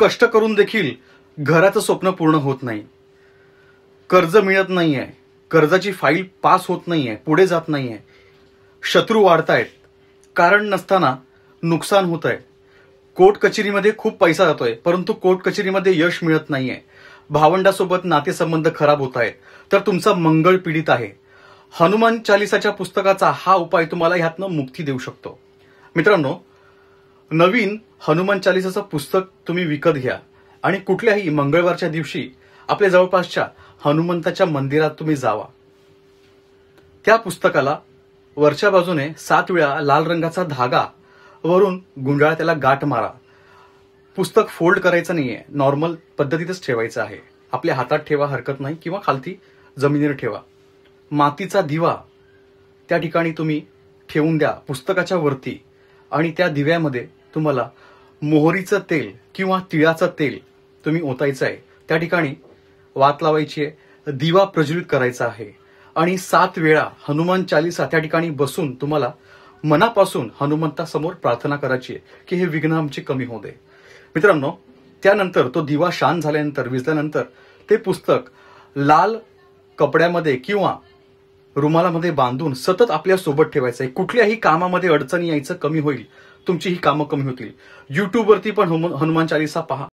कष्ट करून देखील घराचं स्वप्न पूर्ण होत नाही कर्ज मिळत नाहीये कर्जाची फाईल पास होत नाहीये पुढे जात नाहीये शत्रू वाढतायत कारण नसताना नुकसान होत आहे कोर्ट कचेरीमध्ये खूप पैसा जातोय परंतु कोर्ट कचेरीमध्ये यश मिळत नाहीये भावंडासोबत नातेसंबंध खराब होत आहेत तर तुमचा मंगळ पीडित आहे हनुमान चालिसाच्या पुस्तकाचा हा उपाय तुम्हाला ह्यातनं मुक्ती देऊ शकतो मित्रांनो नवीन हनुमान चालिसाचं पुस्तक तुम्ही विकत घ्या आणि कुठल्याही मंगळवारच्या दिवशी आपल्या जवळपासच्या हनुमंताच्या मंदिरात तुम्ही जावा त्या पुस्तकाला वरच्या बाजूने सात वेळा लाल रंगाचा धागा वरून गुंडाळ त्याला गाठ मारा पुस्तक फोल्ड करायचं नाहीये नॉर्मल पद्धतीतच ठेवायचं आहे आपल्या हातात ठेवा हरकत नाही किंवा खालती जमिनीवर ठेवा मातीचा दिवा त्या ठिकाणी तुम्ही ठेवून द्या पुस्तकाच्या वरती आणि त्या दिव्यामध्ये तुम्हाला मोहरीचं तेल किंवा तिळाचं तेल तुम्ही ओतायचं आहे त्या ठिकाणी वात लावायची आहे दिवा प्रज्वलित करायचा आहे आणि सात वेळा हनुमान चालीसा त्या ठिकाणी बसून तुम्हाला मनापासून हनुमंतासमोर प्रार्थना करायची आहे की हे विघ्न आमचे कमी होऊ दे मित्रांनो त्यानंतर तो दिवा शांत झाल्यानंतर विजल्यानंतर ते पुस्तक लाल कपड्यामध्ये किंवा रुमालामध्ये बांधून सतत आपल्या सोबत ठेवायचं आहे कुठल्याही कामामध्ये अडचणी यायचं कमी होईल तुमची ही कामं कमी होतील युट्यूबवरती पण हनुमान चालिसा पहा